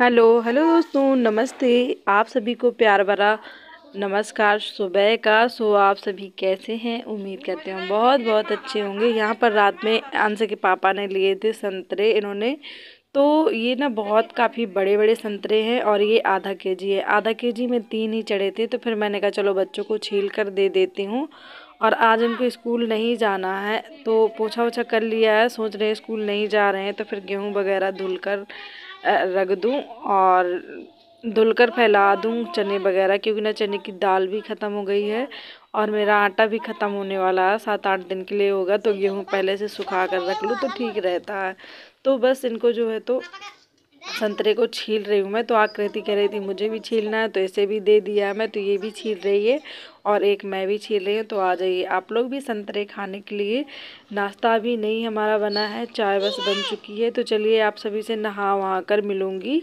hello hello दोस्तों नमस्ते आप सभी को प्यार भरा नमस्कार सुबह का सो आप सभी कैसे हैं उम्मीद करते हैं बहुत बहुत अच्छे होंगे यहाँ पर रात में अंश के पापा ने लिए थे संतरे इन्होंने तो ये ना बहुत काफ़ी बड़े बड़े संतरे हैं और ये आधा के जी है आधा के जी में तीन ही चढ़े थे तो फिर मैंने कहा चलो बच्चों को छील कर दे देती हूँ और आज हमको स्कूल नहीं जाना है तो पोछा ओछा कर लिया है सोच रहे स्कूल नहीं जा रहे हैं तो फिर गेहूँ वगैरह धुल कर रख दूँ और धुलकर फैला दूँ चने वगैरह क्योंकि ना चने की दाल भी ख़त्म हो गई है और मेरा आटा भी ख़त्म होने वाला है सात आठ दिन के लिए होगा तो गेहूँ पहले से सुखा कर रख लूँ तो ठीक रहता है तो बस इनको जो है तो संतरे को छील रही हूँ मैं तो आकृति कह रही थी मुझे भी छीलना है तो इसे भी दे दिया मैं तो ये भी छील रही है और एक मैं भी छील रही हूँ तो आ जाइए आप लोग भी संतरे खाने के लिए नाश्ता भी नहीं हमारा बना है चाय बस बन चुकी है तो चलिए आप सभी से नहा वहा कर मिलूँगी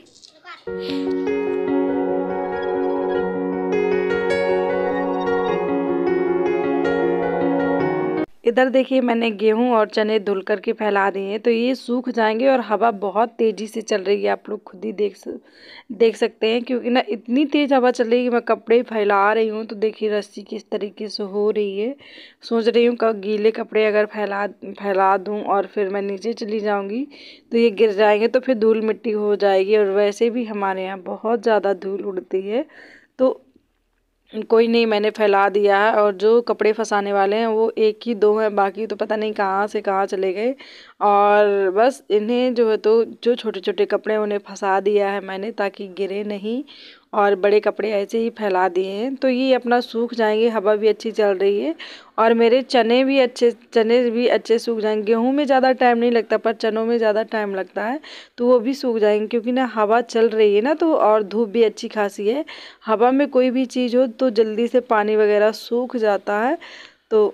इधर देखिए मैंने गेहूं और चने धुल करके फैला दिए हैं तो ये सूख जाएंगे और हवा बहुत तेज़ी से चल रही है आप लोग खुद ही देख देख सकते हैं क्योंकि ना इतनी तेज़ हवा चल रही है कि मैं कपड़े फैला रही हूँ तो देखिए रस्सी किस तरीके से हो रही है सोच रही हूँ गीले कपड़े अगर फैला फैला दूँ और फिर मैं नीचे चली जाऊँगी तो ये गिर जाएंगे तो फिर धूल मिट्टी हो जाएगी और वैसे भी हमारे यहाँ बहुत ज़्यादा धूल उड़ती है तो कोई नहीं मैंने फैला दिया है और जो कपड़े फंसाने वाले हैं वो एक ही दो हैं बाकी तो पता नहीं कहाँ से कहाँ चले गए और बस इन्हें जो है तो जो छोटे छोटे कपड़े उन्हें फंसा दिया है मैंने ताकि गिरे नहीं और बड़े कपड़े ऐसे ही फैला दिए हैं तो ये अपना सूख जाएंगे हवा भी अच्छी चल रही है और मेरे चने भी अच्छे चने भी अच्छे सूख जाएंगे गेहूँ में ज़्यादा टाइम नहीं लगता पर चनों में ज़्यादा टाइम लगता है तो वो भी सूख जाएंगे क्योंकि ना हवा चल रही है ना तो और धूप भी अच्छी खासी है हवा में कोई भी चीज़ हो तो जल्दी से पानी वगैरह सूख जाता है तो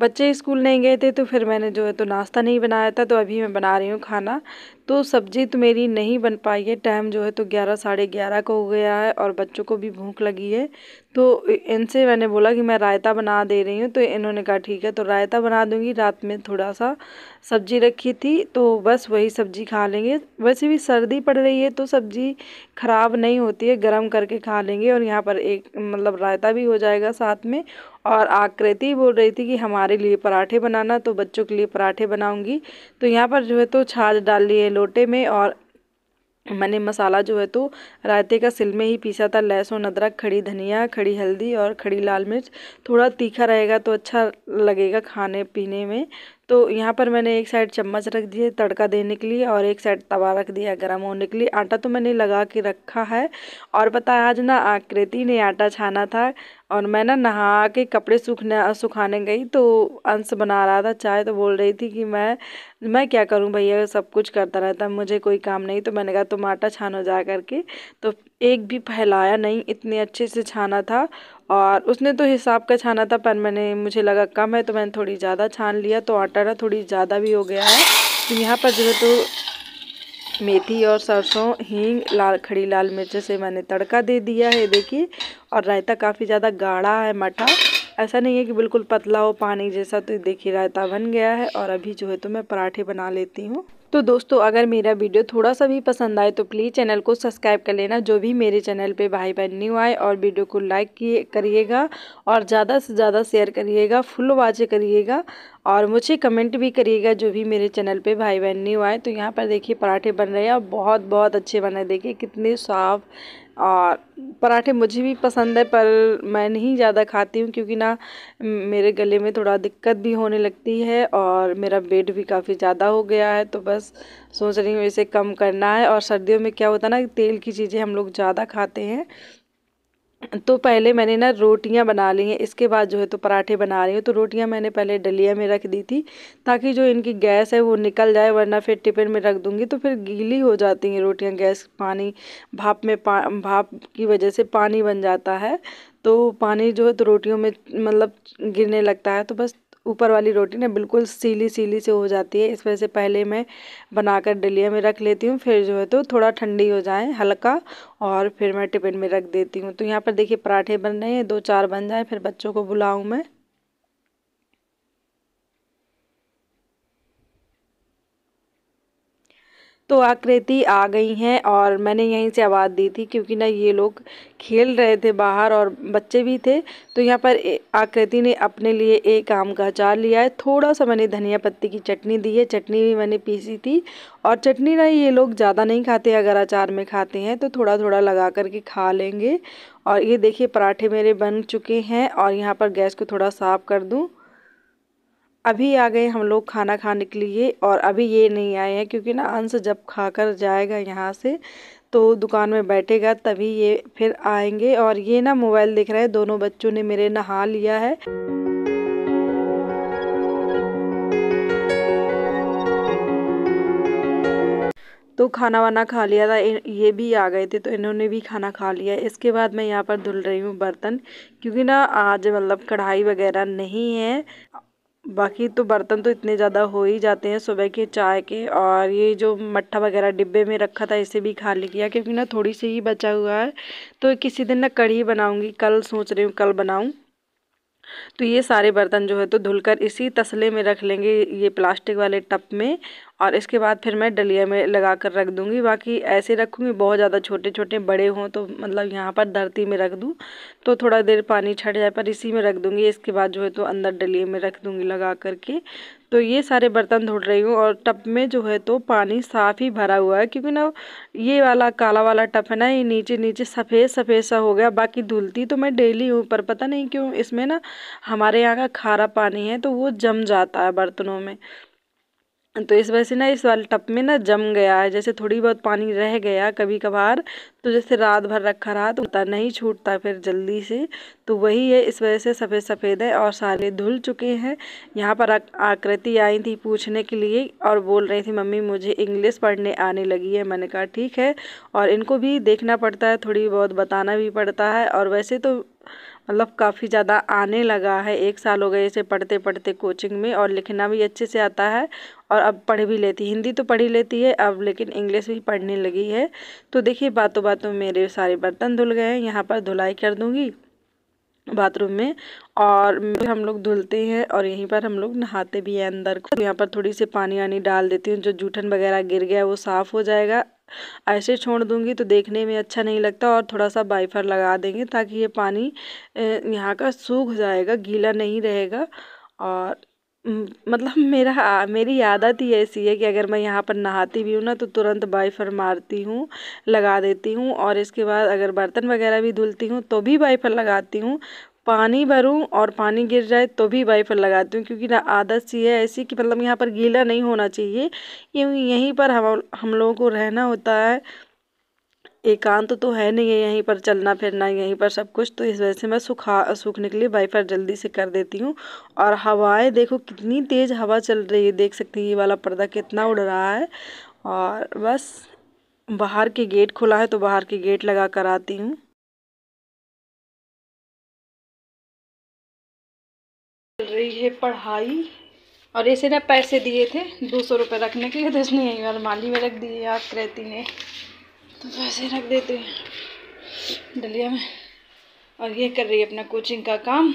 बच्चे स्कूल नहीं गए थे तो फिर मैंने जो है तो नाश्ता नहीं बनाया था तो अभी मैं बना रही हूँ खाना तो सब्ज़ी तो मेरी नहीं बन पाई है टाइम जो है तो ग्यारह साढ़े ग्यारह को हो गया है और बच्चों को भी भूख लगी है तो इनसे मैंने बोला कि मैं रायता बना दे रही हूँ तो इन्होंने कहा ठीक है तो रायता बना दूँगी रात में थोड़ा सा सब्ज़ी रखी थी तो बस वही सब्ज़ी खा लेंगे वैसे भी सर्दी पड़ रही है तो सब्ज़ी ख़राब नहीं होती है गर्म करके खा लेंगे और यहाँ पर एक मतलब रायता भी हो जाएगा साथ में और आकृति बोल रही थी कि हमारे लिए पराठे बनाना तो बच्चों के लिए पराठे बनाऊंगी तो यहाँ पर जो है तो छाछ डाल ली है लोटे में और मैंने मसाला जो है तो रायते का सिल में ही पीसा था लहसुन अदरक खड़ी धनिया खड़ी हल्दी और खड़ी लाल मिर्च थोड़ा तीखा रहेगा तो अच्छा लगेगा खाने पीने में तो यहाँ पर मैंने एक साइड चम्मच रख दिए तड़का देने के लिए और एक साइड तवा रख दिया गर्म होने के लिए आटा तो मैंने लगा के रखा है और पता है आज ना आकृति ने आटा छाना था और मैं ना नहा के कपड़े सूखने सुखाने गई तो अंश बना रहा था चाय तो बोल रही थी कि मैं मैं क्या करूं भैया सब कुछ करता रहता मुझे कोई काम नहीं तो मैंने कहा तुम आटा छानो जा करके तो एक भी फैलाया नहीं इतने अच्छे से छाना था और उसने तो हिसाब का छाना था पर मैंने मुझे लगा कम है तो मैंने थोड़ी ज़्यादा छान लिया तो आटा ना थोड़ी ज़्यादा भी हो गया है तो यहाँ पर जो है तो मेथी और सरसों हींग लाल खड़ी लाल मिर्च से मैंने तड़का दे दिया है देखिए और रायता काफ़ी ज़्यादा गाढ़ा है मठा ऐसा नहीं है कि बिल्कुल पतला हो पानी जैसा तो देखिए रायता बन गया है और अभी जो है तो मैं पराठे बना लेती हूँ तो दोस्तों अगर मेरा वीडियो थोड़ा सा भी पसंद आए तो प्लीज़ चैनल को सब्सक्राइब कर लेना जो भी मेरे चैनल पे भाई बहन न्यू आए और वीडियो को लाइक किए करिएगा और ज़्यादा से ज़्यादा शेयर करिएगा फुल वाच करिएगा और मुझे कमेंट भी करिएगा जो भी मेरे चैनल पे भाई बहन न्यू आए तो यहाँ पर देखिए पराठे बन रहे हैं और बहुत बहुत अच्छे बन रहे देखिए कितने साफ़ और पराठे मुझे भी पसंद है पर मैं नहीं ज़्यादा खाती हूँ क्योंकि ना मेरे गले में थोड़ा दिक्कत भी होने लगती है और मेरा वेट भी काफ़ी ज़्यादा हो गया है तो बस सोच रही हूँ इसे कम करना है और सर्दियों में क्या होता है ना तेल की चीज़ें हम लोग ज़्यादा खाते हैं तो पहले मैंने ना रोटियां बना ली हैं इसके बाद जो है तो पराठे बना रही हूँ तो रोटियां मैंने पहले डलिया में रख दी थी ताकि जो इनकी गैस है वो निकल जाए वरना फिर टिफिन में रख दूँगी तो फिर गीली हो जाती हैं रोटियां गैस पानी भाप में पा भाप की वजह से पानी बन जाता है तो पानी जो है तो रोटियों में मतलब गिरने लगता है तो बस ऊपर वाली रोटी ना बिल्कुल सीली सीली से हो जाती है इस वजह से पहले मैं बनाकर डलिया में रख लेती हूँ फिर जो है तो थोड़ा ठंडी हो जाए हल्का और फिर मैं टिफ़िन में रख देती हूँ तो यहाँ पर देखिए पराठे बन रहे हैं दो चार बन जाए फिर बच्चों को बुलाऊँ मैं तो आकृति आ गई हैं और मैंने यहीं से आवाज़ दी थी क्योंकि ना ये लोग खेल रहे थे बाहर और बच्चे भी थे तो यहाँ पर आकृति ने अपने लिए एक आम का अचार लिया है थोड़ा सा मैंने धनिया पत्ती की चटनी दी है चटनी भी मैंने पीसी थी और चटनी ना ये लोग ज़्यादा नहीं खाते अगर अचार में खाते हैं तो थोड़ा थोड़ा लगा करके खा लेंगे और ये देखिए पराठे मेरे बन चुके हैं और यहाँ पर गैस को थोड़ा साफ़ कर दूँ अभी आ गए हम लोग खाना खाने के लिए और अभी ये नहीं आए हैं क्योंकि ना अंश जब खा कर जाएगा यहाँ से तो दुकान में बैठेगा तभी ये फिर आएंगे और ये ना मोबाइल देख रहे हैं दोनों बच्चों ने मेरे नहा लिया है तो खाना वाना खा लिया था ये भी आ गए थे तो इन्होंने भी खाना खा लिया इसके बाद मैं यहाँ पर धुल रही हूँ बर्तन क्योंकि ना आज मतलब कढ़ाई वगैरह नहीं है बाकी तो बर्तन तो इतने ज़्यादा हो ही जाते हैं सुबह के चाय के और ये जो मट्ठा वगैरह डिब्बे में रखा था इसे भी खाली किया क्योंकि ना थोड़ी सी ही बचा हुआ है तो किसी दिन ना कढ़ी बनाऊँगी कल सोच रही हूँ कल बनाऊँ तो ये सारे बर्तन जो है तो धुलकर इसी तसले में रख लेंगे ये प्लास्टिक वाले टप में और इसके बाद फिर मैं डलिया में लगा कर रख दूँगी बाकी ऐसे रखूँगी बहुत ज़्यादा छोटे छोटे बड़े हों तो मतलब यहाँ पर धरती में रख दूँ तो थोड़ा देर पानी छट जाए पर इसी में रख दूँगी इसके बाद जो है तो अंदर डलिया में रख दूँगी लगा करके तो ये सारे बर्तन धुल रही हूँ और टप में जो है तो पानी साफ़ ही भरा हुआ है क्योंकि ना ये वाला काला वाला टप है ना ये नीचे नीचे सफ़ेद सफ़ेद सा हो गया बाकी धुलती तो मैं डेली हूँ पर पता नहीं क्यों इसमें ना हमारे यहाँ का खारा पानी है तो वो जम जाता है बर्तनों में तो इस वजह से ना इस वाले टप में ना जम गया है जैसे थोड़ी बहुत पानी रह गया कभी कभार तो जैसे रात भर रखा रहा तो उतर नहीं छूटता फिर जल्दी से तो वही है इस वजह से सफ़ेद सफ़ेद है और सारे धुल चुके हैं यहाँ पर आकृति आई थी पूछने के लिए और बोल रही थी मम्मी मुझे इंग्लिश पढ़ने आने लगी है मैंने कहा ठीक है और इनको भी देखना पड़ता है थोड़ी बहुत बताना भी पड़ता है और वैसे तो मतलब काफ़ी ज़्यादा आने लगा है एक साल हो गए इसे पढ़ते पढ़ते कोचिंग में और लिखना भी अच्छे से आता है और अब पढ़ भी लेती हिंदी तो पढ़ ही लेती है अब लेकिन इंग्लिश भी पढ़ने लगी है तो देखिए बातों बातों में मेरे सारे बर्तन धुल गए हैं यहाँ पर धुलाई कर दूँगी बाथरूम में और हम लोग धुलते हैं और यहीं पर हम लोग नहाते भी हैं अंदर को यहाँ पर थोड़ी सी पानी वानी डाल देती हूँ जो जूठन वगैरह गिर गया वो साफ़ हो जाएगा ऐसे छोड़ दूंगी तो देखने में अच्छा नहीं लगता और थोड़ा सा बाइफर लगा देंगे ताकि ये पानी यहाँ का सूख जाएगा गीला नहीं रहेगा और मतलब मेरा मेरी आदत ही ऐसी है कि अगर मैं यहाँ पर नहाती भी हूँ ना तो तुरंत बाइफर मारती हूँ लगा देती हूँ और इसके बाद अगर बर्तन वगैरह भी धुलती हूँ तो भी बाइफर लगाती हूँ पानी भरूँ और पानी गिर जाए तो भी वाइपर लगाती हूँ क्योंकि ना आदत सी है ऐसी कि मतलब यहाँ पर गीला नहीं होना चाहिए क्योंकि यहीं पर हम हम लोगों को रहना होता है एकांत तो है नहीं है यहीं पर चलना फिरना यहीं पर सब कुछ तो इस वजह से मैं सुखा सूखने के लिए वाइफर जल्दी से कर देती हूँ और हवाएं देखो कितनी तेज़ हवा चल रही है देख सकते हैं ये वाला पर्दा कितना उड़ रहा है और बस बाहर के गेट खुला है तो बाहर के गेट लगा कर आती हूँ चल रही है पढ़ाई और इसे ना पैसे दिए थे दो सौ रुपये रखने के लिए तो इसने बार माली में रख दिए याद रहती ने तो पैसे रख देते हैं डलिया में और ये कर रही है अपना कोचिंग का काम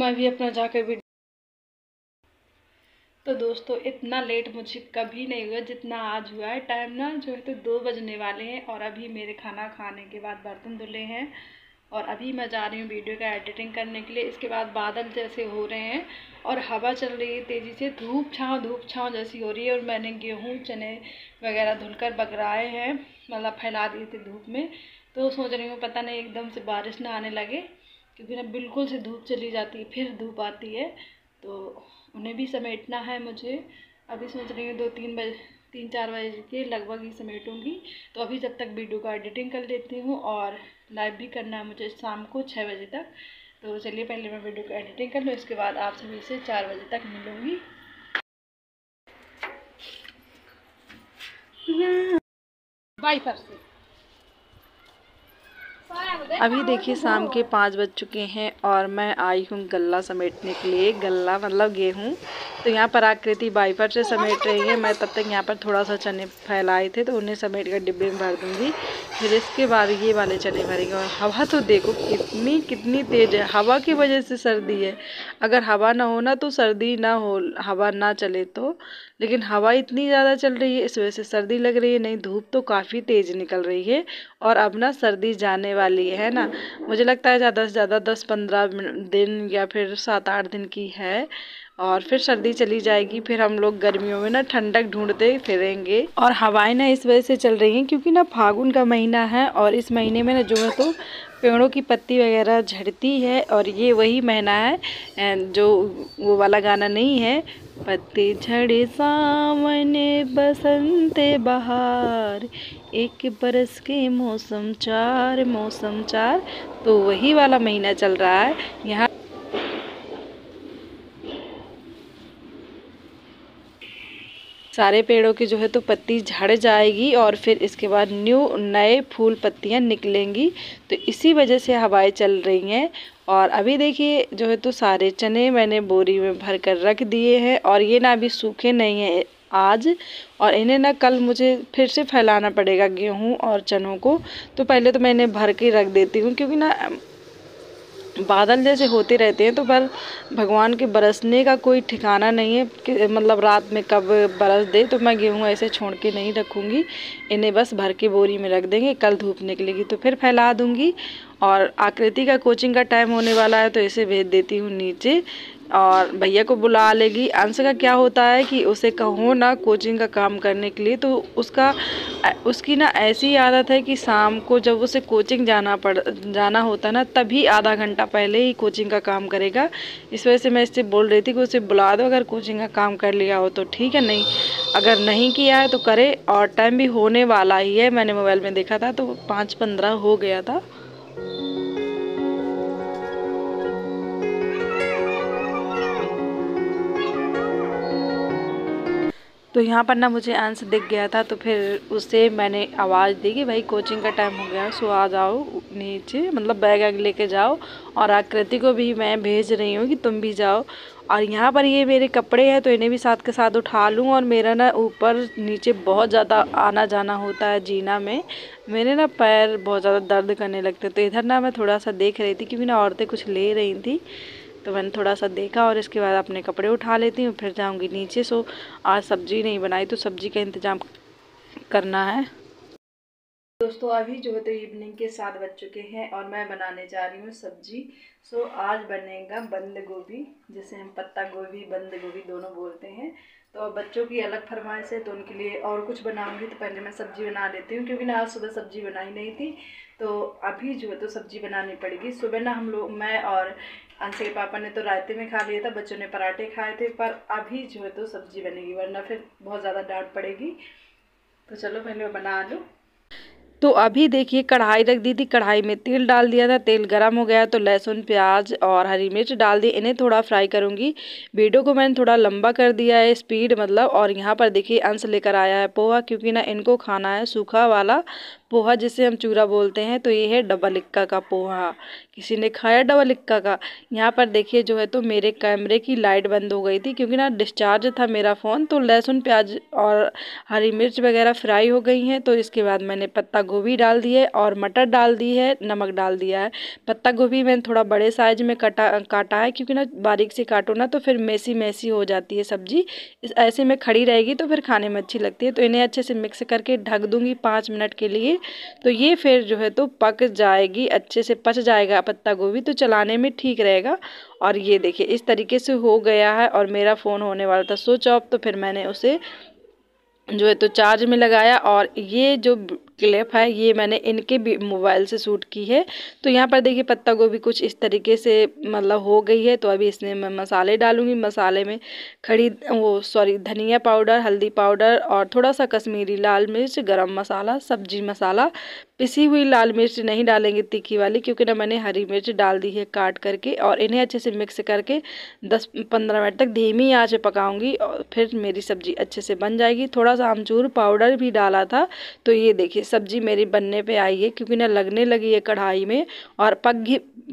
मैं भी अपना जाकर भी तो दोस्तों इतना लेट मुझे कभी नहीं हुआ जितना आज हुआ है टाइम ना जो है तो दो बजने वाले हैं और अभी मेरे खाना खाने के बाद बर्तन धुले हैं और अभी मैं जा रही हूँ वीडियो का एडिटिंग करने के लिए इसके बाद बादल जैसे हो रहे हैं और हवा चल रही है तेज़ी से धूप छाँव धूप छाँव जैसी हो रही है और मैंने गेहूँ चने वगैरह धुलकर बगराए हैं मतलब फैला दिए थे धूप में तो सोच रही हूँ पता नहीं एकदम से बारिश ना आने लगे क्योंकि ना बिल्कुल से धूप चली जाती है फिर धूप आती है तो उन्हें भी समेटना है मुझे अभी सोच रही हूँ दो तीन बजे तीन चार बजे के लगभग ही समेटूँगी तो अभी जब तक वीडियो का एडिटिंग कर लेती हूँ और लाइव भी करना है मुझे शाम को छः बजे तक तो चलिए पहले मैं वीडियो को एडिटिंग कर लूँ इसके बाद आप सभी से चार बजे तक मिलूँगी वाइपर से अभी देखिए शाम के पाँच बज चुके हैं और मैं आई हूँ गला समेटने के लिए गला मतलब गेहूँ तो यहाँ पर आकृति बाइपर से समेट रही है मैं तब तक यहाँ पर थोड़ा सा चने फैलाए थे तो उन्हें समेट कर डिब्बे में भर दूँगी फिर इसके बाद ये वाले चने भरेंगे और हवा तो देखो कितनी कितनी तेज़ है हवा की वजह से सर्दी है अगर हवा ना हो ना तो सर्दी ना हो हवा ना चले तो लेकिन हवा इतनी ज़्यादा चल रही है इस वजह से सर्दी लग रही है नहीं धूप तो काफ़ी तेज़ निकल रही है और अब ना सर्दी जाने वाली लिए है ना मुझे लगता है ज़्यादा से ज़्यादा दस पंद्रह दिन या फिर सात आठ दिन की है और फिर सर्दी चली जाएगी फिर हम लोग गर्मियों में ना ठंडक ढूंढते फिरेंगे और हवाएं ना इस वजह से चल रही हैं क्योंकि ना फागुन का महीना है और इस महीने में ना जो है तो पेड़ों की पत्ती वगैरह झड़ती है और ये वही महीना है जो वो वाला गाना नहीं है पत्ती झड़े सामने बसंत बहार एक बरस के मौसम चार मौसम चार तो वही वाला महीना चल रहा है यहाँ सारे पेड़ों की जो है तो पत्ती झड़ जाएगी और फिर इसके बाद न्यू नए फूल पत्तियां निकलेंगी तो इसी वजह से हवाएं चल रही हैं और अभी देखिए जो है तो सारे चने मैंने बोरी में भर कर रख दिए हैं और ये ना अभी सूखे नहीं हैं आज और इन्हें ना कल मुझे फिर से फैलाना पड़ेगा गेहूँ और चनों को तो पहले तो मैं इन्हें भर के रख देती हूँ क्योंकि ना बादल जैसे होते रहते हैं तो पर भगवान के बरसने का कोई ठिकाना नहीं है कि मतलब रात में कब बरस दे तो मैं गेहूँ ऐसे छोड़ के नहीं रखूँगी इन्हें बस भर के बोरी में रख देंगे कल धूप निकलेगी तो फिर फैला दूँगी और आकृति का कोचिंग का टाइम होने वाला है तो इसे भेज देती हूँ नीचे और भैया को बुला लेगी अंश का क्या होता है कि उसे कहो ना कोचिंग का काम करने के लिए तो उसका उसकी ना ऐसी आदत है कि शाम को जब उसे कोचिंग जाना पड़ जाना होता ना तभी आधा घंटा पहले ही कोचिंग का काम करेगा इस वजह से मैं इससे बोल रही थी कि उसे बुला दो अगर कोचिंग का काम कर लिया हो तो ठीक है नहीं अगर नहीं किया है तो करे और टाइम भी होने वाला ही है मैंने मोबाइल में देखा था तो पाँच पंद्रह हो गया था तो यहाँ पर ना मुझे आंसर दिख गया था तो फिर उससे मैंने आवाज़ दी कि भाई कोचिंग का टाइम हो गया सो आ जाओ नीचे मतलब बैग वैग लेके जाओ और आकृति को भी मैं भेज रही हूँ कि तुम भी जाओ और यहाँ पर ये मेरे कपड़े हैं तो इन्हें भी साथ के साथ उठा लूँ और मेरा ना ऊपर नीचे बहुत ज़्यादा आना जाना होता है जीना में मेरे ना पैर बहुत ज़्यादा दर्द करने लगते तो इधर ना मैं थोड़ा सा देख रही थी क्योंकि ना औरतें कुछ ले रही थी तो मैंने थोड़ा सा देखा और इसके बाद अपने कपड़े उठा लेती हूँ फिर जाऊँगी नीचे सो आज सब्ज़ी नहीं बनाई तो सब्ज़ी का इंतज़ाम करना है दोस्तों अभी जो है तो इवनिंग के साथ बज चुके हैं और मैं बनाने जा रही हूँ सब्जी सो आज बनेगा बंद गोभी जिसे हम पत्ता गोभी बंद गोभी दोनों बोलते हैं तो बच्चों की अलग फरमाइश है तो उनके लिए और कुछ बनाऊंगी तो पहले मैं सब्ज़ी बना लेती हूँ क्योंकि ना आज सुबह सब्ज़ी बनाई नहीं थी तो अभी जो है तो सब्ज़ी बनानी पड़ेगी सुबह ना हम लोग मैं और अंश के पापा ने तो रायते में खा लिया था बच्चों ने पराठे खाए थे पर अभी जो है तो सब्जी बनेगी वरना फिर बहुत ज़्यादा डांट पड़ेगी तो चलो पहले मैं बना लूँ तो अभी देखिए कढ़ाई रख दी थी कढ़ाई में तेल डाल दिया था तेल गरम हो गया तो लहसुन प्याज और हरी मिर्च डाल दी इन्हें थोड़ा फ्राई करूँगी वीडियो को मैंने थोड़ा लंबा कर दिया है स्पीड मतलब और यहाँ पर देखिए अंश लेकर आया है पोहा क्योंकि ना इनको खाना है सूखा वाला पोहा जिसे हम चूरा बोलते हैं तो ये है डबल इक्का का पोहा किसी ने खाया डबल इक्का का यहाँ पर देखिए जो है तो मेरे कैमरे की लाइट बंद हो गई थी क्योंकि ना डिस्चार्ज था मेरा फ़ोन तो लहसुन प्याज और हरी मिर्च वगैरह फ्राई हो गई हैं तो इसके बाद मैंने पत्ता गोभी डाल दी है और मटर डाल दी है नमक डाल दिया है पत्ता गोभी मैंने थोड़ा बड़े साइज में कटा काटा है क्योंकि ना बारीक से काटो ना तो फिर मेसी मेसी हो जाती है सब्जी ऐसे में खड़ी रहेगी तो फिर खाने में अच्छी लगती है तो इन्हें अच्छे से मिक्स करके ढक दूँगी पाँच मिनट के लिए तो ये फिर जो है तो पक जाएगी अच्छे से पच जाएगा पत्ता गोभी तो चलाने में ठीक रहेगा और ये देखिए इस तरीके से हो गया है और मेरा फ़ोन होने वाला था स्विच ऑफ तो फिर मैंने उसे जो है तो चार्ज में लगाया और ये जो क्लिप है ये मैंने इनके मोबाइल से शूट की है तो यहाँ पर देखिए पत्ता गोभी कुछ इस तरीके से मतलब हो गई है तो अभी इसमें मैं मसाले डालूँगी मसाले में खड़ी वो सॉरी धनिया पाउडर हल्दी पाउडर और थोड़ा सा कश्मीरी लाल मिर्च गरम मसाला सब्जी मसाला पिसी हुई लाल मिर्च नहीं डालेंगे तीखी वाली क्योंकि ना मैंने हरी मिर्च डाल दी है काट करके और इन्हें अच्छे से मिक्स करके 10-15 मिनट तक धीमी आँच पकाऊंगी और फिर मेरी सब्ज़ी अच्छे से बन जाएगी थोड़ा सा आमचूर पाउडर भी डाला था तो ये देखिए सब्ज़ी मेरी बनने पे आई है क्योंकि ना लगने लगी है कढ़ाई में और पक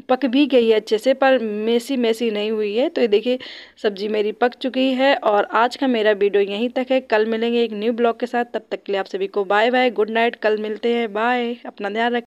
पक भी गई है अच्छे से पर मेसी मेसी नहीं हुई है तो ये देखिए सब्ज़ी मेरी पक चुकी है और आज का मेरा वीडियो यहीं तक है कल मिलेंगे एक न्यू ब्लॉग के साथ तब तक के लिए आप सभी को बाय बाय गुड नाइट कल मिलते हैं बाय अपना ध्यान रखें